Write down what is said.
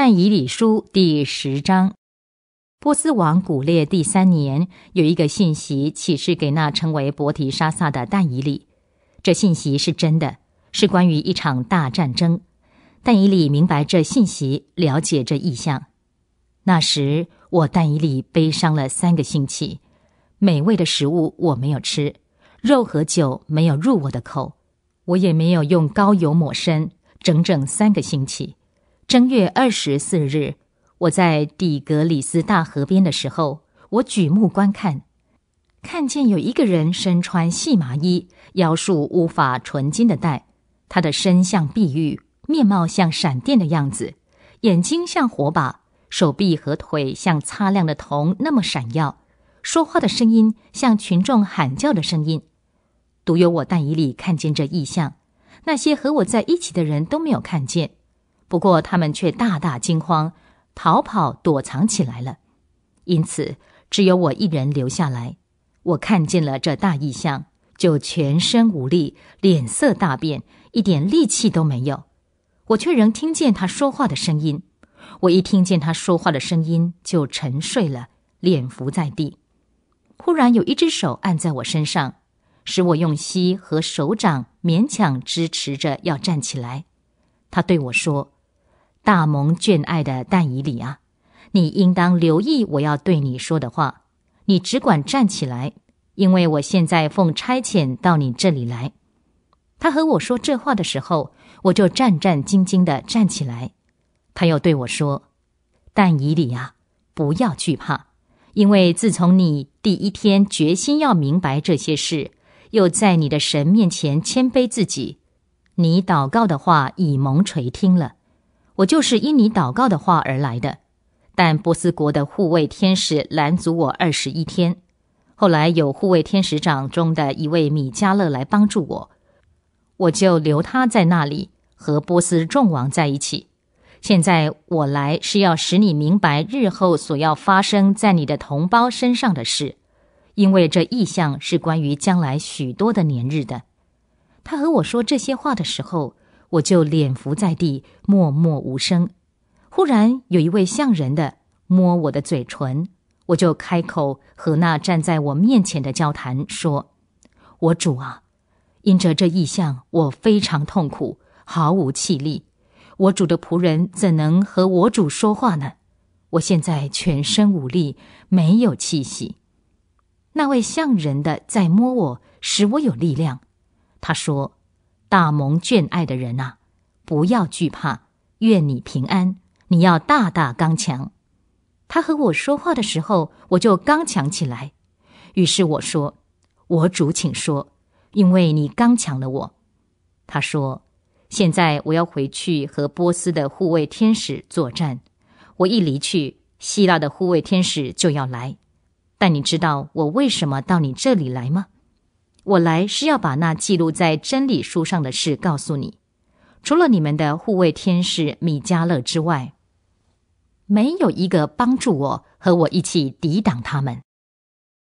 但以理书第十章，波斯王古列第三年，有一个信息启示给那称为伯提沙撒的但以理。这信息是真的，是关于一场大战争。但以理明白这信息，了解这意象。那时我但以理悲伤了三个星期，美味的食物我没有吃，肉和酒没有入我的口，我也没有用膏油抹身，整整三个星期。正月二十四日，我在底格里斯大河边的时候，我举目观看，看见有一个人身穿细麻衣，腰束乌发纯金的带，他的身像碧玉，面貌像闪电的样子，眼睛像火把，手臂和腿像擦亮的铜那么闪耀，说话的声音像群众喊叫的声音，独有我但以里看见这异象，那些和我在一起的人都没有看见。不过他们却大大惊慌，逃跑躲藏起来了，因此只有我一人留下来。我看见了这大异象，就全身无力，脸色大变，一点力气都没有。我却仍听见他说话的声音。我一听见他说话的声音，就沉睡了，脸伏在地。忽然有一只手按在我身上，使我用膝和手掌勉强支持着要站起来。他对我说。大蒙眷爱的但以理啊，你应当留意我要对你说的话。你只管站起来，因为我现在奉差遣到你这里来。他和我说这话的时候，我就战战兢兢的站起来。他又对我说：“但以理啊，不要惧怕，因为自从你第一天决心要明白这些事，又在你的神面前谦卑自己，你祷告的话以蒙垂听了。”我就是因你祷告的话而来的，但波斯国的护卫天使拦阻我二十一天。后来有护卫天使长中的一位米迦勒来帮助我，我就留他在那里和波斯众王在一起。现在我来是要使你明白日后所要发生在你的同胞身上的事，因为这意向是关于将来许多的年日的。他和我说这些话的时候。我就脸伏在地，默默无声。忽然有一位像人的摸我的嘴唇，我就开口和那站在我面前的交谈，说：“我主啊，因着这异象，我非常痛苦，毫无气力。我主的仆人怎能和我主说话呢？我现在全身无力，没有气息。那位像人的在摸我，使我有力量。”他说。大蒙眷爱的人啊，不要惧怕，愿你平安。你要大大刚强。他和我说话的时候，我就刚强起来。于是我说：“我主，请说，因为你刚强了我。”他说：“现在我要回去和波斯的护卫天使作战。我一离去，希腊的护卫天使就要来。但你知道我为什么到你这里来吗？”我来是要把那记录在真理书上的事告诉你，除了你们的护卫天使米迦勒之外，没有一个帮助我和我一起抵挡他们。